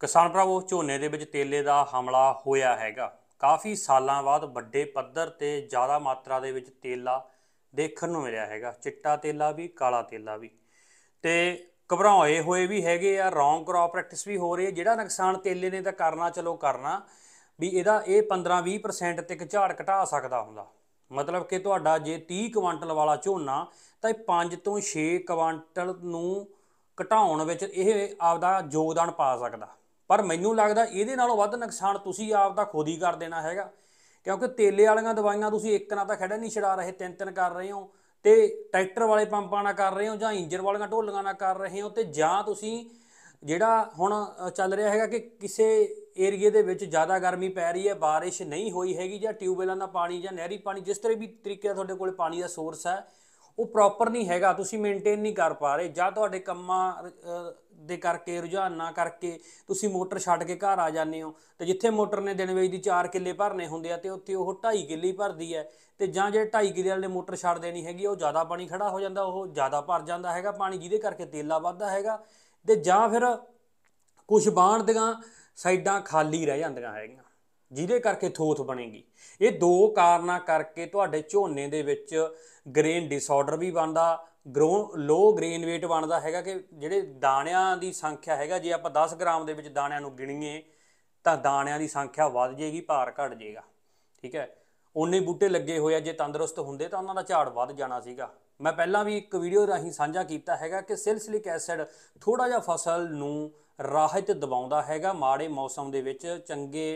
ਕਿਸਾਨ ਭਰਾਵੋ ਝੋਨੇ ਦੇ ਵਿੱਚ ਤੇਲੇ ਦਾ ਹਮਲਾ ਹੋਇਆ ਹੈਗਾ ਕਾਫੀ ਸਾਲਾਂ ਬਾਅਦ ਵੱਡੇ ਪੱਧਰ ਤੇ ਜ਼ਿਆਦਾ ਮਾਤਰਾ ਦੇ ਵਿੱਚ ਤੇਲਾ ਦੇਖਣ ਨੂੰ ਮਿਲਿਆ ਹੈਗਾ ਚਿੱਟਾ ਤੇਲਾ ਵੀ ਕਾਲਾ ਤੇਲਾ ਵੀ ਤੇ ਘਬਰਾਏ ਹੋਏ ਵੀ ਹੈਗੇ ਆ ਰੌਂਗ ਕ੍ਰੌਪ ਪ੍ਰੈਕਟਿਸ ਵੀ ਹੋ ਰਹੀ ਹੈ ਜਿਹੜਾ ਨੁਕਸਾਨ ਤੇਲੇ ਨੇ ਤਾਂ ਕਰਨਾ ਚਲੋ ਕਰਨਾ ਵੀ ਇਹਦਾ ਇਹ 15-20% ਤੱਕ ਝਾੜ ਘਟਾ ਸਕਦਾ ਹੁੰਦਾ ਮਤਲਬ ਕਿ ਤੁਹਾਡਾ ਜੇ 30 ਕੁਇੰਟਲ ਵਾਲਾ ਝੋਨਾ ਤਾਂ ਇਹ 5 ਤੋਂ 6 ਕੁਇੰਟਲ ਨੂੰ ਘਟਾਉਣ ਵਿੱਚ ਇਹ ਆਪਦਾ ਯੋਗਦਾਨ ਪਾ ਸਕਦਾ ਪਰ ਮੈਨੂੰ ਲੱਗਦਾ ਇਹਦੇ ਨਾਲੋਂ ਵੱਧ ਨੁਕਸਾਨ ਤੁਸੀਂ ਆਪ ਦਾ ਖੁਦ ਹੀ ਕਰ ਦੇਣਾ ਹੈਗਾ ਕਿਉਂਕਿ ਤੇਲੇ ਵਾਲੀਆਂ ਦਵਾਈਆਂ ਤੁਸੀਂ ਇੱਕ ਨਾ ਤਾਂ ਖੜਾ ਨਹੀਂ ਛੜਾ ਰਹੇ ਤਿੰਨ ਤਿੰਨ ਕਰ ਰਹੇ ਹੋ ਤੇ ਟਰੈਕਟਰ ਵਾਲੇ ਪੰਪਾਂ ਨਾਲ ਕਰ ਰਹੇ ਹੋ ਜਾਂ ਇੰਜਨ ਵਾਲੀਆਂ ਢੋਲੀਆਂ ਨਾਲ ਕਰ ਰਹੇ ਹੋ ਤੇ ਜਾਂ ਤੁਸੀਂ ਜਿਹੜਾ ਹੁਣ ਚੱਲ ਰਿਹਾ ਹੈਗਾ ਕਿ ਕਿਸੇ ਏਰੀਏ ਦੇ ਵਿੱਚ ਜ਼ਿਆਦਾ ਗਰਮੀ ਪੈ ਰਹੀ ਹੈ بارش ਨਹੀਂ ਹੋਈ ਹੈਗੀ ਜਾਂ ਟਿਊਬਵੈਲਾਂ ਦਾ ਪਾਣੀ ਜਾਂ ਨਹਿਰੀ ਪਾਣੀ ਜਿਸ ਤਰ੍ਹਾਂ ਵੀ ਤਰੀਕੇ ਤੁਹਾਡੇ ਕੋਲ ਪਾਣੀ ਦਾ ਸੋਰਸ ਹੈ ਉਹ ਪ੍ਰੋਪਰ ਨਹੀਂ ਹੈਗਾ ਤੁਸੀਂ ਮੇਨਟੇਨ ਨਹੀਂ ਕਰ ਪਾ ਰਹੇ ਜਾਂ ਤੁਹਾਡੇ ਕੰਮਾਂ ਦੇ ਕਰਕੇ ਰੁਝਾਨਾਂ ਕਰਕੇ ਤੁਸੀਂ ਮੋਟਰ ਛੱਡ ਕੇ ਘਰ ਆ ਜਾਂਦੇ ਹੋ ਤੇ ਜਿੱਥੇ ਮੋਟਰ ਨੇ ਦਿਨ ਵੇਚ ਦੀ 4 ਕਿੱਲੇ ਭਰਨੇ ਹੁੰਦੇ ਆ ਤੇ ਉੱਥੇ ਉਹ 2.5 ਕਿੱਲੇ ਭਰਦੀ ਹੈ ਤੇ ਜਾਂ ਜੇ 2.5 ਕਿੱਲੇ ਵਾਲੇ ਮੋਟਰ ਛੱਡ ਦੇਣੀ ਹੈਗੀ ਉਹ ਜ਼ਿਆਦਾ ਪਾਣੀ ਖੜਾ ਹੋ ਜਾਂਦਾ ਉਹ ਜ਼ਿਆਦਾ ਭਰ ਜਾਂਦਾ ਹੈਗਾ ਪਾਣੀ ਜਿਹਦੇ ਕਰਕੇ ਤੇਲਾ ਵੱਧਦਾ ਹੈਗਾ ਤੇ ਜਾਂ ਫਿਰ ਕੁਝ ਬਾਣ ਦੀਆਂ ਸਾਈਡਾਂ ਖਾਲੀ ਰਹਿ ਜਾਂਦੀਆਂ ਹੈਗੀਆਂ ਜਿਹਦੇ ਕਰਕੇ ਥੋਥ ਬਣੇਗੀ ਇਹ ਦੋ ਕਾਰਨਾਂ ਕਰਕੇ ਤੁਹਾਡੇ ਝੋਨੇ ਦੇ ਵਿੱਚ ਗ੍ਰੇਨ ਡਿਸਆਰਡਰ ਵੀ ਬਣਦਾ ਗਰੋ ਲੋ ਗ੍ਰੇਨ weight ਬਣਦਾ ਹੈਗਾ ਕਿ ਜਿਹੜੇ ਦਾਣਿਆਂ ਦੀ ਸੰਖਿਆ ਹੈਗਾ ਜੇ ਆਪਾਂ 10 ਗ੍ਰਾਮ ਦੇ ਵਿੱਚ ਦਾਣਿਆਂ ਨੂੰ ਗਿਣੀਏ ਤਾਂ ਦਾਣਿਆਂ ਦੀ ਸੰਖਿਆ ਵੱਧ ਜੇਗੀ ਭਾਰ ਘਟ ਜੇਗਾ ਠੀਕ ਹੈ ਉਨੇ ਬੂਟੇ ਲੱਗੇ ਹੋਏ ਆ ਜੇ ਤੰਦਰੁਸਤ ਹੁੰਦੇ ਤਾਂ ਉਹਨਾਂ ਦਾ ਝਾੜ ਵੱਧ ਜਾਣਾ ਸੀਗਾ ਮੈਂ ਪਹਿਲਾਂ ਵੀ ਇੱਕ ਵੀਡੀਓ ਰਾਹੀਂ ਸਾਂਝਾ ਕੀਤਾ ਹੈਗਾ ਕਿ ਸਿਲਸਿਲਿਕ ਐਸਿਡ ਥੋੜਾ ਜਿਹਾ ਫਸਲ ਨੂੰ ਰਾਹਤ ਦਿਵਾਉਂਦਾ ਹੈਗਾ ਮਾੜੇ ਮੌਸਮ ਦੇ ਵਿੱਚ ਚੰਗੇ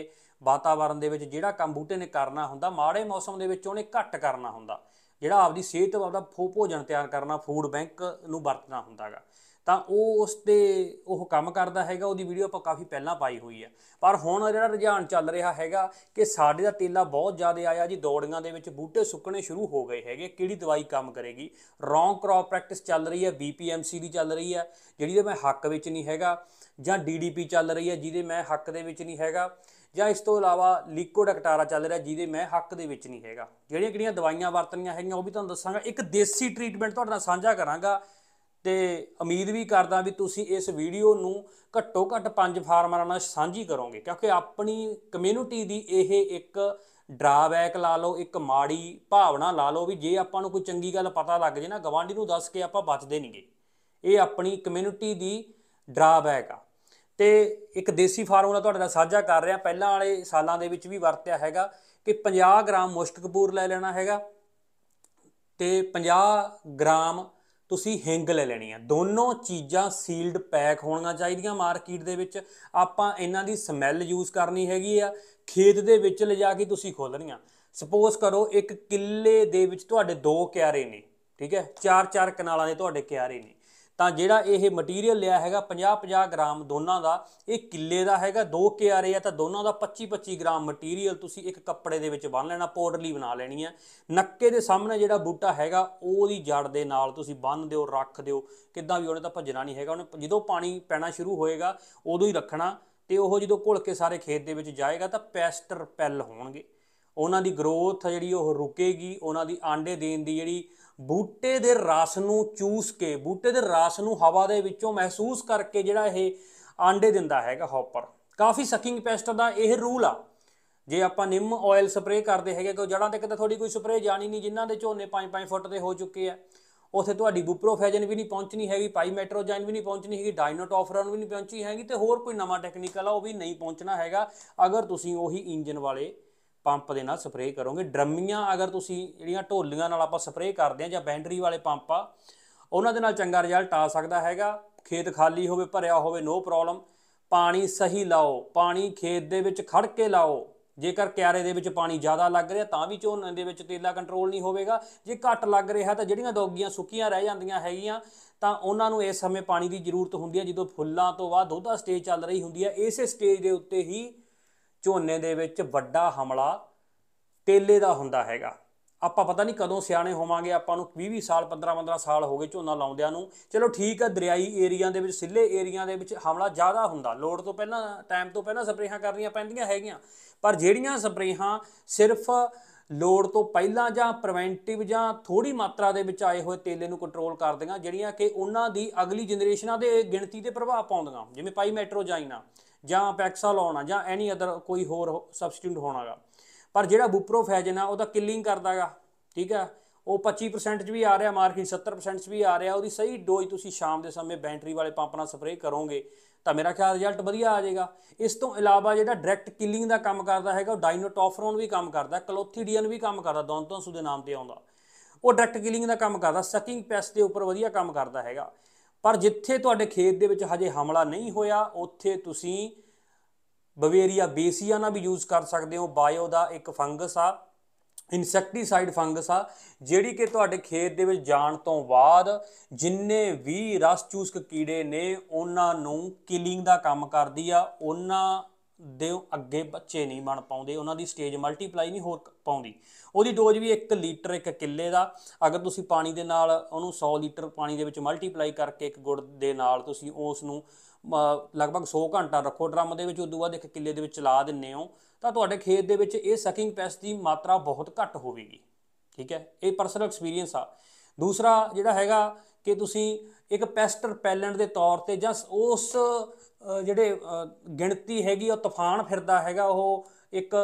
ਵਾਤਾਵਰਣ ਦੇ ਵਿੱਚ ਜਿਹੜਾ ਕੰਮ ਬੂਟੇ ਨੇ ਕਰਨਾ ਹੁੰਦਾ ਮਾੜੇ ਮੌਸਮ ਦੇ ਵਿੱਚ ਉਹਨੇ ਘੱਟ ਕਰਨਾ ਹੁੰਦਾ ਜਿਹੜਾ ਆਪਦੀ ਸਿਹਤ ਆਪਦਾ ਭੋਜਨ ਤਿਆਰ ਕਰਨਾ ਫੂਡ ਬੈਂਕ ਨੂੰ ਵਰਤਣਾ ਹੁੰਦਾਗਾ ਤਾਂ ਉਹ ਉਸ ਤੇ ਉਹ ਕੰਮ ਕਰਦਾ ਹੈਗਾ ਉਹਦੀ ਵੀਡੀਓ ਆਪਾਂ ਕਾਫੀ ਪਹਿਲਾਂ ਪਾਈ ਹੋਈ ਹੈ ਪਰ ਹੁਣ ਜਿਹੜਾ ਰੁਝਾਨ ਚੱਲ ਰਿਹਾ ਹੈਗਾ ਕਿ ਸਾਡੇ ਦਾ ਤੇਲਾ ਬਹੁਤ ਜ਼ਿਆਦਾ ਆਇਆ ਜੀ ਦੌੜੀਆਂ ਦੇ ਵਿੱਚ ਬੂਟੇ ਸੁੱਕਣੇ ਸ਼ੁਰੂ ਹੋ ਗਏ ਹੈਗੇ ਕਿਹੜੀ ਦਵਾਈ ਕੰਮ ਕਰੇਗੀ ਰੌਂਗ ਕ੍ਰੌਪ ਪ੍ਰੈਕਟਿਸ ਚੱਲ ਰਹੀ ਹੈ ਬੀਪੀਐਮਸੀ ਦੀ ਚੱਲ ਰਹੀ ਹੈ ਜਿਹੜੀ ਦੇ ਮੈਂ ਹੱਕ ਵਿੱਚ ਨਹੀਂ ਹੈਗਾ ਜਾਂ ਡੀਡੀਪੀ ਚੱਲ ਰਹੀ ਹੈ ਜਿਹਦੇ ਮੈਂ ਹੱਕ ਦੇ ਵਿੱਚ ਨਹੀਂ ਹੈਗਾ ਜਾਂ ਇਸ ਤੋਂ ਇਲਾਵਾ ਲੀਕੋ ਡਕਟਾਰਾ ਚੱਲ ਰਿਹਾ ਜਿਹਦੇ ਮੈਂ ਹੱਕ ਦੇ ਵਿੱਚ ਨਹੀਂ ਹੈਗਾ ਜਿਹੜੀਆਂ ਕਿਹੜੀਆਂ ਦਵਾਈਆਂ ਵਰਤਣੀਆਂ ਹੈਗੀਆਂ ਉਹ ਵੀ ਤੁਹਾਨੂੰ ਦੱਸਾਂਗਾ ਇੱਕ ਦੇਸੀ ਟ੍ਰੀਟਮੈਂਟ ਤੁਹਾਡੇ ਨਾਲ ਸਾਂਝਾ ਕਰਾਂਗਾ ਤੇ ਉਮੀਦ ਵੀ ਕਰਦਾ ਵੀ ਤੁਸੀਂ ਇਸ ਵੀਡੀਓ ਨੂੰ ਘੱਟੋ ਘੱਟ ਪੰਜ ਫਾਰਮਰਾਂ ਨਾਲ ਸਾਂਝੀ ਕਰੋਗੇ ਕਿਉਂਕਿ ਆਪਣੀ ਕਮਿਊਨਿਟੀ ਦੀ ਇਹ ਇੱਕ ਡਰਾਬੈਕ ਲਾ ਲਓ ਇੱਕ ਮਾੜੀ ਭਾਵਨਾ ਲਾ ਲਓ ਵੀ ਜੇ ਆਪਾਂ ਨੂੰ ਕੋਈ ਚੰਗੀ ਗੱਲ ਪਤਾ ਲੱਗ ਜੇ ਨਾ ਗਵਾਂਢੀ ਨੂੰ ਦੱਸ ਕੇ ਆਪਾਂ ਬਚਦੇ ਨਹੀਂਗੇ ਇਹ ਆਪਣੀ ਕਮਿਊਨਿਟੀ ਦੀ ਡਰਾਬੈਕ ਆ ਤੇ ਇੱਕ ਦੇਸੀ ਫਾਰਮੂਲਾ ਤੁਹਾਡੇ ਨਾਲ ਸਾਂਝਾ ਕਰ ਰਿਹਾ ਪਹਿਲਾਂ ਵਾਲੇ ਸਾਲਾਂ ਦੇ ਵਿੱਚ ਵੀ ਵਰਤਿਆ ਹੈਗਾ ਕਿ 50 ਗ੍ਰਾਮ ਮੁਸ਼ਕ ਕਪੂਰ ਲੈ ਲੈਣਾ ਹੈਗਾ ਤੇ 50 ਗ੍ਰਾਮ ਤੁਸੀਂ ਹਿੰਗ ਲੈ ਲੈਣੀ ਆ ਦੋਨੋਂ ਚੀਜ਼ਾਂ ਸੀਲਡ ਪੈਕ ਹੋਣੀਆਂ ਚਾਹੀਦੀਆਂ ਮਾਰਕੀਟ ਦੇ ਵਿੱਚ ਆਪਾਂ ਇਹਨਾਂ ਦੀ ਸਮੈਲ ਯੂਜ਼ ਕਰਨੀ ਹੈਗੀ ਆ ਖੇਤ ਦੇ ਵਿੱਚ ਲਿਜਾ ਕੇ ਤੁਸੀਂ ਖੋਲਣੀਆਂ ਸਪੋਜ਼ ਕਰੋ ਇੱਕ ਕਿੱਲੇ ਦੇ ਵਿੱਚ ਤੁਹਾਡੇ ਦੋ ਕਿਆਰੇ ਨੇ ਠੀਕ ਹੈ ਚਾਰ ਚਾਰ ਕਨਾਲਾਂ ਦੇ ਤੁਹਾਡੇ ਕਿਆਰੇ ਨੇ ਤਾਂ ਜਿਹੜਾ ਇਹ ਮਟੀਰੀਅਲ ਲਿਆ ਹੈਗਾ 50-50 ਗ੍ਰਾਮ ਦੋਨਾਂ ਦਾ ਇਹ ਕਿੱਲੇ ਦਾ ਹੈਗਾ ਦੋ ਕਿਆਰੇ ਆ ਤਾਂ ਦੋਨਾਂ ਦਾ 25-25 ਗ੍ਰਾਮ ਮਟੀਰੀਅਲ ਤੁਸੀਂ ਇੱਕ ਕੱਪੜੇ ਦੇ ਵਿੱਚ ਬੰਨ ਲੈਣਾ ਪੋਰਡਲੀ ਬਣਾ ਲੈਣੀ ਹੈ ਨੱਕੇ ਦੇ ਸਾਹਮਣੇ ਜਿਹੜਾ ਬੂਟਾ ਹੈਗਾ ਉਹਦੀ ਜੜ ਦੇ ਨਾਲ ਤੁਸੀਂ ਬੰਨ ਦਿਓ ਰੱਖ ਦਿਓ ਕਿੱਦਾਂ ਵੀ ਉਹਨੇ ਤਾਂ ਭੱਜਣਾ ਨਹੀਂ ਹੈਗਾ ਉਹਨੇ ਜਦੋਂ ਪਾਣੀ ਪੈਣਾ ਸ਼ੁਰੂ ਹੋਏਗਾ ਉਦੋਂ ਹੀ ਰੱਖਣਾ ਤੇ ਉਹ ਜਦੋਂ ਘੁਲ ਕੇ ਸਾਰੇ ਖੇਤ ਦੇ ਵਿੱਚ ਜਾਏਗਾ ਤਾਂ ਪੈਸਟਰ ਪੈਲ ਹੋਣਗੇ ਉਹਨਾਂ ਦੀ ਗਰੋਥ ਜਿਹੜੀ ਉਹ ਰੁਕੇਗੀ ਉਹਨਾਂ ਦੀ ਆਂਡੇ ਦੇਣ ਦੀ ਜਿਹੜੀ ਬੂਟੇ ਦੇ ਰਸ ਨੂੰ ਚੂਸ ਕੇ ਬੂਟੇ ਦੇ ਰਸ ਨੂੰ ਹਵਾ ਦੇ ਵਿੱਚੋਂ ਮਹਿਸੂਸ ਕਰਕੇ ਜਿਹੜਾ ਇਹ ਆਂਡੇ ਦਿੰਦਾ ਹੈਗਾ ਹੌਪਰ ਕਾਫੀ ਸਕਿੰਗ ਪੈਸਟ ਦਾ ਇਹ ਰੂਲ ਆ ਜੇ ਆਪਾਂ ਨਿੰਮ ਆਇਲ ਸਪਰੇਅ ਕਰਦੇ ਹੈਗੇ ਕੋਈ ਜੜਾਂ ਤੇ ਕਿਤੇ ਥੋੜੀ ਕੋਈ ਸਪਰੇਅ ਜਾਣੀ ਨਹੀਂ ਜਿਨ੍ਹਾਂ ਦੇ ਝੋਨੇ 5-5 ਫੁੱਟ ਦੇ ਹੋ ਚੁੱਕੇ ਆ ਉਥੇ ਤੁਹਾਡੀ ਬੁਪਰੋਫੈਜਨ ਵੀ ਨਹੀਂ ਪਹੁੰਚਣੀ ਹੈਗੀ ਪਾਈਮੈਟਰੋਜਾਈਨ ਵੀ ਨਹੀਂ ਪਹੁੰਚਣੀ ਹੈਗੀ ਡਾਇਨੋਟੋਫਰਨ ਵੀ ਨਹੀਂ ਪਹੁੰਚੀ ਹੈਗੀ ਤੇ ਹੋਰ ਕੋਈ ਨਵਾਂ ਟੈਕਨੀਕਲ ਆ ਉਹ ਵੀ ਨਹੀਂ ਪਹੁੰਚਣਾ ਹੈਗਾ ਅਗਰ ਤੁਸੀਂ ਉਹੀ ਇੰਜਨ ਵਾਲੇ ਪੰਪ ਦੇ ਨਾਲ ਸਪਰੇਅ ਕਰੋਗੇ ਡਰਮੀਆਂ ਅਗਰ ਤੁਸੀਂ ਜਿਹੜੀਆਂ ਢੋਲੀਆਂ ਨਾਲ ਆਪਾਂ ਸਪਰੇਅ ਕਰਦੇ ਆ ਜਾਂ ਬੈਂਡਰੀ ਵਾਲੇ ਪੰਪ ਆ ਉਹਨਾਂ ਦੇ ਨਾਲ ਚੰਗਾ ਰਿਜ਼ਲਟ ਆ ਸਕਦਾ ਹੈਗਾ ਖੇਤ ਖਾਲੀ ਹੋਵੇ ਭਰਿਆ ਹੋਵੇ ਨੋ ਪ੍ਰੋਬਲਮ ਪਾਣੀ ਸਹੀ ਲਾਓ ਪਾਣੀ ਖੇਤ ਦੇ ਵਿੱਚ ਖੜ ਕੇ ਲਾਓ ਜੇਕਰ ਕਿਆਰੇ ਦੇ ਵਿੱਚ ਪਾਣੀ ਜ਼ਿਆਦਾ ਲੱਗ ਰਿਹਾ ਤਾਂ ਵੀ ਝੋਨੇ ਦੇ ਵਿੱਚ ਤੇਲਾ ਕੰਟਰੋਲ ਨਹੀਂ ਹੋਵੇਗਾ ਜੇ ਘੱਟ ਲੱਗ ਰਿਹਾ ਤਾਂ ਜਿਹੜੀਆਂ ਦੋਗੀਆਂ ਸੁੱਕੀਆਂ ਰਹਿ ਜਾਂਦੀਆਂ ਹੈਗੀਆਂ ਤਾਂ ਉਹਨਾਂ ਨੂੰ ਇਸ ਸਮੇਂ ਪਾਣੀ ਦੀ ਜ਼ਰੂਰਤ ਹੁੰਦੀ ਹੈ ਜਦੋਂ ਫੁੱਲਾਂ ਤੋਂ ਬਾਅਦ ਦੁੱਧਾ ਸਟੇਜ ਚੱਲ ਰਹੀ ਹੁੰਦੀ ਹੈ ਇਸੇ ਸਟੇਜ ਦੇ ਉੱਤੇ ਹੀ ਝੋਨੇ ਦੇ ਵਿੱਚ ਵੱਡਾ ਹਮਲਾ ਟੇਲੇ ਦਾ ਹੁੰਦਾ ਹੈਗਾ ਆਪਾਂ ਪਤਾ ਨਹੀਂ ਕਦੋਂ ਸਿਆਣੇ ਹੋਵਾਂਗੇ ਆਪਾਂ ਨੂੰ 20 20 ਸਾਲ 15 15 ਸਾਲ ਹੋ ਗਏ ਝੋਨਾ ਲਾਉਂਦਿਆਂ ਨੂੰ ਚਲੋ ਠੀਕ ਹੈ ਦਰਿਆਈ ਏਰੀਆ ਦੇ ਵਿੱਚ ਸਿੱਲੇ ਏਰੀਆ ਦੇ ਵਿੱਚ ਹਮਲਾ ਜ਼ਿਆਦਾ ਹੁੰਦਾ ਲੋੜ ਤੋਂ ਪਹਿਲਾਂ ਟਾਈਮ ਤੋਂ ਪਹਿਲਾਂ ਸਪਰੇਹਾਂ ਕਰਨੀਆਂ ਪੈਂਦੀਆਂ ਹੈਗੀਆਂ ਪਰ ਜਿਹੜੀਆਂ ਸਪਰੇਹਾਂ ਸਿਰਫ ਲੋੜ ਤੋਂ ਪਹਿਲਾਂ ਜਾਂ ਪ੍ਰੀਵੈਂਟਿਵ ਜਾਂ ਥੋੜੀ ਮਾਤਰਾ ਦੇ ਵਿੱਚ ਆਏ ਹੋਏ ਤੇਲੇ ਨੂੰ ਕੰਟਰੋਲ ਕਰਦੀਆਂ ਜਿਹੜੀਆਂ ਕਿ ਉਹਨਾਂ ਦੀ ਅਗਲੀ ਜਨਰੇਸ਼ਨਾਂ ਦੇ ਗਿਣਤੀ ਤੇ ਪ੍ਰਭਾਵ ਪਾਉਂਦੀਆਂ ਜਿਵੇਂ ਪਾਈ ਜਾਈਨਾ ਜਾਂ ਪੈਕਸਾ ਲਾਉਣਾ ਜਾਂ ਐਨੀ ਅਦਰ ਕੋਈ ਹੋਰ ਸਬਸਟੀਟਿਊਟ ਹੋਣਾਗਾ ਪਰ ਜਿਹੜਾ ਬੁਪਰੋਫੈਜਨ ਆ ਉਹਦਾ ਕਿਲਿੰਗ ਕਰਦਾਗਾ ਠੀਕ ਆ ਉਹ 25% ਚ ਵੀ ਆ ਰਿਹਾ ਮਾਰਕਿੰਗ 70% ਚ ਵੀ ਆ ਰਿਹਾ ਉਹਦੀ ਸਹੀ ਡੋਜ਼ ਤੁਸੀਂ ਸ਼ਾਮ ਦੇ ਸਮੇਂ ਬੈਟਰੀ ਵਾਲੇ ਪੰਪ ਨਾਲ ਸਪਰੇਅ ਕਰੋਗੇ ਤਾਂ ਮੇਰਾ ਖਿਆਲ ਰਿਜ਼ਲਟ ਵਧੀਆ ਆ ਜਾਏਗਾ ਇਸ ਤੋਂ ਇਲਾਵਾ ਜਿਹੜਾ ਡਾਇਰੈਕਟ ਕਿਲਿੰਗ ਦਾ ਕੰਮ ਕਰਦਾ ਹੈਗਾ ਉਹ ਡਾਈਨੋਟੋਫਰੋਨ ਵੀ ਕੰਮ ਕਰਦਾ ਕਲੋਥੀਡੀਅਨ ਵੀ ਕੰਮ ਕਰਦਾ ਦੋਨੋਂ ਤੋਂ ਸੁਦੇ ਨਾਮ ਤੇ ਆਉਂਦਾ ਉਹ ਡਾਇਰੈਕਟ ਕਿਲਿੰਗ ਦਾ ਕੰਮ ਕਰਦਾ ਸਕਿੰਗ ਪੈਸਟ ਦੇ ਉੱਪਰ ਵਧੀਆ ਕੰਮ ਕਰਦਾ ਹੈਗਾ ਪਰ ਜਿੱਥੇ ਤੁਹਾਡੇ ਖੇਤ ਦੇ ਵਿੱਚ ਹਜੇ ਹਮਲਾ ਨਹੀਂ ਹੋਇਆ ਉੱਥੇ ਤੁਸੀਂ ਬਵੇਰੀਆ ਬੇਸੀਆਨਾ ਵੀ ਯੂਜ਼ ਕਰ ਸਕਦੇ ਹੋ ਬਾਇਓ ਦਾ ਇੱਕ ਫੰਗਸ ਆ ਇਨਸੈਕਟੀਸਾਈਡ ਫੰਗਸ ਆ ਜਿਹੜੀ ਕਿ ਤੁਹਾਡੇ ਖੇਤ ਦੇ ਵਿੱਚ ਜਾਣ ਤੋਂ ਬਾਅਦ ਜਿੰਨੇ ਵੀ ਰਸ ਚੂਸਕ ਕੀੜੇ ਨੇ ਉਹਨਾਂ ਨੂੰ ਕਿਲਿੰਗ ਦਾ ਕੰਮ ਕਰਦੀ ਆ ਉਹਨਾਂ ਦੇ ਅੱਗੇ ਬੱਚੇ ਨਹੀਂ ਬਣ ਪਾਉਂਦੇ ਉਹਨਾਂ ਦੀ ਸਟੇਜ ਮਲਟੀਪਲਾਈ ਨਹੀਂ ਹੋ ਪਾਉਂਦੀ ਉਹਦੀ ਡੋਜ਼ ਵੀ 1 ਲੀਟਰ ਇੱਕ ਕਿੱਲੇ ਦਾ ਅਗਰ ਤੁਸੀਂ ਪਾਣੀ ਦੇ ਨਾਲ ਉਹਨੂੰ 100 ਲੀਟਰ ਪਾਣੀ ਦੇ ਵਿੱਚ ਮਲਟੀਪਲਾਈ ਕਰਕੇ ਇੱਕ ਗੁੜ ਦੇ ਨਾਲ ਤੁਸੀਂ ਉਸ ਨੂੰ ਲਗਭਗ 100 ਘੰਟਾ ਰੱਖੋ ਡਰਮ ਦੇ ਵਿੱਚ ਉਦੋਂ ਬਾਅਦ ਇੱਕ ਕਿੱਲੇ ਦੇ ਵਿੱਚ ਲਾ ਦਿੰਨੇ ਹੋ ਤਾਂ ਤੁਹਾਡੇ ਖੇਤ ਦੇ ਵਿੱਚ ਇਹ ਸਕਿੰਗ ਪੈਸ ਦੀ ਮਾਤਰਾ ਬਹੁਤ ਘੱਟ ਹੋਵੇਗੀ ਠੀਕ ਹੈ ਇਹ ਪਰਸਨਲ ਐਕਸਪੀਰੀਅੰਸ ਆ ਦੂਸਰਾ ਜਿਹੜਾ ਹੈਗਾ ਕਿ ਤੁਸੀਂ ਇੱਕ ਪੈਸਟ ਰਿਪੈਲੈਂਟ ਦੇ ਤੌਰ ਤੇ ਜਾਂ ਉਸ ਜਿਹੜੇ ਗਿਣਤੀ ਹੈਗੀ ਉਹ ਤੂਫਾਨ ਫਿਰਦਾ ਹੈਗਾ ਉਹ ਇੱਕ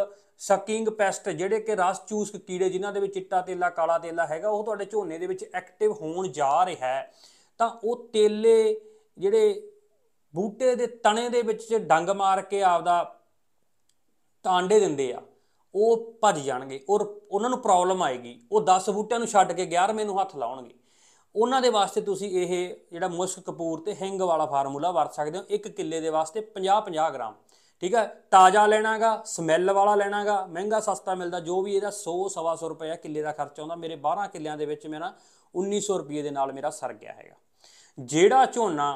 ਸਕਿੰਗ ਪੈਸਟ ਜਿਹੜੇ ਕਿ ਰਸ ਚੂਸਕ ਕੀੜੇ ਜਿਨ੍ਹਾਂ ਦੇ ਵਿੱਚ ਚਿੱਟਾ ਤੇਲਾ ਕਾਲਾ ਤੇਲਾ ਹੈਗਾ ਉਹ ਤੁਹਾਡੇ ਝੋਨੇ ਦੇ ਵਿੱਚ ਐਕਟਿਵ ਹੋਣ ਜਾ ਰਿਹਾ ਹੈ ਤਾਂ ਉਹ ਤੇਲੇ ਜਿਹੜੇ ਬੂਟੇ ਦੇ ਤਣੇ ਦੇ ਵਿੱਚ ਡੰਗ ਮਾਰ ਕੇ ਆਪਦਾ ਟਾਂਡੇ ਦਿੰਦੇ ਆ ਉਹ ਭੱਜ ਜਾਣਗੇ ਔਰ ਉਹਨਾਂ ਨੂੰ ਪ੍ਰੋਬਲਮ ਆਏਗੀ ਉਹ 10 ਬੂਟਿਆਂ ਨੂੰ ਛੱਡ ਕੇ 11ਵੇਂ ਨੂੰ ਹੱਥ ਲਾਉਣਗੇ ਉਹਨਾਂ ਦੇ ਵਾਸਤੇ ਤੁਸੀਂ ਇਹ ਜਿਹੜਾ ਮੁਸ਼ਕ ਕਪੂਰ ਤੇ ਹਿੰਗ ਵਾਲਾ ਫਾਰਮੂਲਾ ਵਰਤ ਸਕਦੇ ਹੋ ਇੱਕ ਕਿੱਲੇ ਦੇ ਵਾਸਤੇ 50 50 ਗ੍ਰਾਮ ਠੀਕ ਹੈ ਤਾਜ਼ਾ ਲੈਣਾਗਾ ਸਮੈਲ ਵਾਲਾ ਲੈਣਾਗਾ ਮਹਿੰਗਾ ਸਸਤਾ ਮਿਲਦਾ ਜੋ ਵੀ ਇਹਦਾ 100 ਸਵਾ 100 ਰੁਪਏ ਕਿੱਲੇ ਦਾ ਖਰਚ ਆਉਂਦਾ ਮੇਰੇ 12 ਕਿੱਲਿਆਂ ਦੇ ਵਿੱਚ ਮੇਰਾ 1900 ਰੁਪਏ ਦੇ ਨਾਲ ਮੇਰਾ ਸਰ ਗਿਆ ਹੈਗਾ ਜਿਹੜਾ ਝੋਨਾ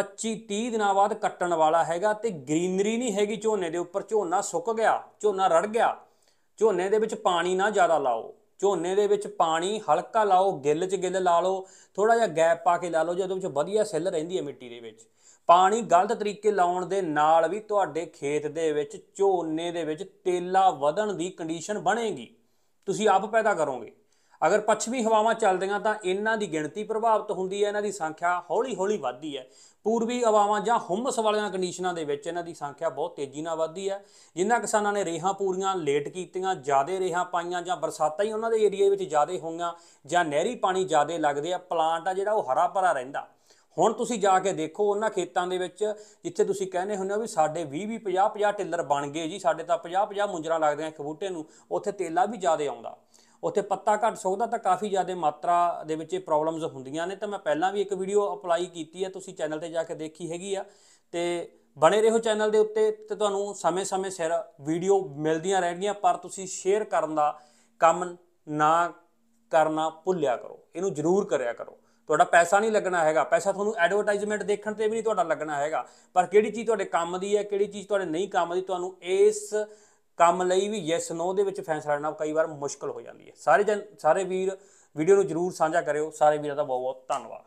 25 30 ਦਿਨਾਂ ਬਾਅਦ ਕੱਟਣ ਵਾਲਾ ਹੈਗਾ ਤੇ ਗ੍ਰੀਨਰੀ ਨਹੀਂ ਹੈਗੀ ਝੋਨੇ ਦੇ ਉੱਪਰ ਝੋਨਾ ਸੁੱਕ ਗਿਆ ਝੋਨਾ ਰੜ ਗਿਆ ਝੋਨੇ ਦੇ ਵਿੱਚ ਪਾਣੀ ਨਾ ਜ਼ਿਆਦਾ ਲਾਓ ਝੋਨੇ ਦੇ ਵਿੱਚ ਪਾਣੀ ਹਲਕਾ ਲਾਓ ਗਿੱਲ 'ਚ ਗਿੱਲ ਲਾ ਲਓ ਥੋੜਾ ਜਿਹਾ ਗੈਪ ਪਾ ਕੇ ਲਾ ਲਓ ਜਦੋਂ ਵਿੱਚ ਵਧੀਆ ਸੈੱਲ ਰਹਿੰਦੀ ਹੈ ਮਿੱਟੀ ਦੇ ਵਿੱਚ ਪਾਣੀ ਗਲਤ ਤਰੀਕੇ ਲਾਉਣ ਦੇ ਨਾਲ ਵੀ ਤੁਹਾਡੇ ਖੇਤ ਦੇ ਵਿੱਚ ਝੋਨੇ ਦੇ ਵਿੱਚ ਤੇਲਾ ਵਧਣ ਦੀ ਕੰਡੀਸ਼ਨ ਬਣੇਗੀ ਤੁਸੀਂ ਆਪ ਪੈਦਾ ਕਰੋਗੇ ਅਗਰ ਪੱਛਮੀ ਹਵਾਵਾਂ ਚੱਲਦੀਆਂ ਤਾਂ ਇਹਨਾਂ ਦੀ ਗਿਣਤੀ ਪ੍ਰਭਾਵਿਤ ਹੁੰਦੀ ਹੈ ਇਹਨਾਂ ਦੀ ਸੰਖਿਆ ਹੌਲੀ-ਹੌਲੀ ਵੱਧਦੀ ਹੈ ਪੂਰਬੀ ਹਵਾਵਾਂ ਜਾਂ ਹੁਮਸ ਵਾਲੀਆਂ ਕੰਡੀਸ਼ਨਾਂ ਦੇ ਵਿੱਚ ਇਹਨਾਂ ਦੀ ਸੰਖਿਆ ਬਹੁਤ ਤੇਜ਼ੀ ਨਾਲ ਵੱਧਦੀ ਹੈ ਜਿਨ੍ਹਾਂ ਕਿਸਾਨਾਂ ਨੇ ਰੇਹਾਂ ਪੂਰੀਆਂ ਲੇਟ ਕੀਤੀਆਂ ਜ਼ਿਆਦਾ ਰੇਹਾਂ ਪਾਈਆਂ ਜਾਂ ਬਰਸਾਤਾਂ ਹੀ ਉਹਨਾਂ ਦੇ ਏਰੀਆ ਵਿੱਚ ਜ਼ਿਆਦਾ ਹੋਈਆਂ ਜਾਂ ਨਹਿਰੀ ਪਾਣੀ ਜ਼ਿਆਦਾ ਲੱਗਦੇ ਆ ਪਲਾਂਟ ਆ ਜਿਹੜਾ ਉਹ ਹਰਾ ਭਰਾ ਰਹਿੰਦਾ ਹੁਣ ਤੁਸੀਂ ਜਾ ਕੇ ਦੇਖੋ ਉਹਨਾਂ ਖੇਤਾਂ ਦੇ ਵਿੱਚ ਜਿੱਥੇ ਤੁਸੀਂ ਕਹਿੰਦੇ ਹੁੰਦੇ ਹੋ ਵੀ ਸਾਡੇ 20 20 50 50 ਟਿੱਲਰ ਬਣ ਗਏ ਜੀ ਸਾਡੇ ਤਾਂ 50 50 ਮੁੰਜਰਾ ਲੱਗਦੇ ਆ ਇੱਕ ਬੂਟੇ ਨੂੰ ਉੱਥੇ ਤੇਲਾ ਵੀ ਜ਼ਿਆਦਾ ਆਉਂਦਾ ਉੱਥੇ ਪੱਤਾ ਘਟ ਸਕਦਾ ਤਾਂ ਕਾਫੀ ਜ਼ਿਆਦਾ ਮਾਤਰਾ ਦੇ ਵਿੱਚ ਇਹ ਪ੍ਰੋਬਲਮਸ ਹੁੰਦੀਆਂ ਨੇ ਤਾਂ ਮੈਂ ਪਹਿਲਾਂ ਵੀ ਇੱਕ ਵੀਡੀਓ ਅਪਲਾਈ ਕੀਤੀ ਹੈ ਤੁਸੀਂ ਚੈਨਲ ਤੇ ਜਾ ਕੇ ਦੇਖੀ ਹੈਗੀ ਆ ਤੇ ਬਣੇ ਰਹੋ ਚੈਨਲ ਦੇ ਉੱਤੇ ਤੇ ਤੁਹਾਨੂੰ ਸਮੇਂ-ਸਮੇਂ ਸਿਰ ਵੀਡੀਓ ਮਿਲਦੀਆਂ ਰਹਿਣਗੀਆਂ ਪਰ ਤੁਸੀਂ ਸ਼ੇਅਰ ਕਰਨ ਦਾ ਕੰਮ ਨਾ ਕਰਨਾ ਭੁੱਲਿਆ ਕਰੋ ਇਹਨੂੰ ਜ਼ਰੂਰ ਕਰਿਆ ਕਰੋ ਤੁਹਾਡਾ ਪੈਸਾ ਨਹੀਂ ਲੱਗਣਾ ਹੈਗਾ ਪੈਸਾ ਤੁਹਾਨੂੰ ਐਡਵਰਟਾਈਜ਼ਮੈਂਟ ਦੇਖਣ ਤੇ ਵੀ ਨਹੀਂ ਤੁਹਾਡਾ ਲੱਗਣਾ ਹੈਗਾ ਪਰ ਕਿਹੜੀ ਚੀਜ਼ ਤੁਹਾਡੇ ਕੰਮ ਦੀ ਹੈ ਕਿਹੜੀ ਚੀਜ਼ ਤੁਹਾਡੇ ਨਹੀਂ ਕੰਮ ਦੀ ਤੁਹਾਨੂੰ ਇਸ ਕੰਮ ਲਈ ਵੀ ਯੈਸ ਨੋ ਦੇ ਵਿੱਚ ਫੈਸਲਾ ਲੈਣਾ ਕਈ ਵਾਰ ਮੁਸ਼ਕਲ ਹੋ ਜਾਂਦੀ ਹੈ ਸਾਰੇ ਸਾਰੇ ਵੀਰ ਵੀਡੀਓ ਨੂੰ ਜਰੂਰ ਸਾਂਝਾ ਕਰਿਓ ਸਾਰੇ ਵੀਰਾਂ ਦਾ ਬਹੁਤ ਬਹੁਤ ਧੰਨਵਾਦ